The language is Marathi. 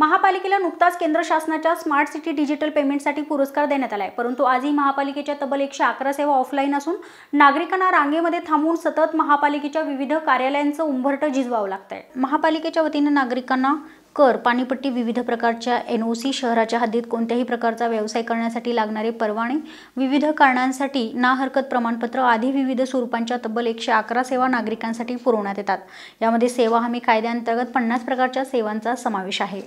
महापालिकेला नुकताच केंद्र शासनाच्या स्मार्ट सिटी डिजिटल पेमेंटसाठी पुरस्कार देण्यात आलाय परंतु आजही महापालिकेच्या तब्बल एकशे अकरा सेवा ऑफलाईन असून नागरिकांना रांगेमध्ये थांबून सतत महापालिकेच्या विविध कार्यालयांचं उंभरटं झिजवावं लागतं आहे महापालिकेच्या वतीनं नागरिकांना कर पाणीपट्टी विविध प्रकारच्या एन ओ सी शहराच्या हद्दीत कोणत्याही प्रकारचा व्यवसाय करण्यासाठी लागणारे परवाने विविध कारणांसाठी ना हरकत प्रमाणपत्र आधी विविध स्वरूपांच्या तब्बल एकशे अकरा सेवा नागरिकांसाठी पुरवण्यात येतात यामध्ये सेवा हमी कायद्याअंतर्गत पन्नास प्रकारच्या सेवांचा समावेश आहे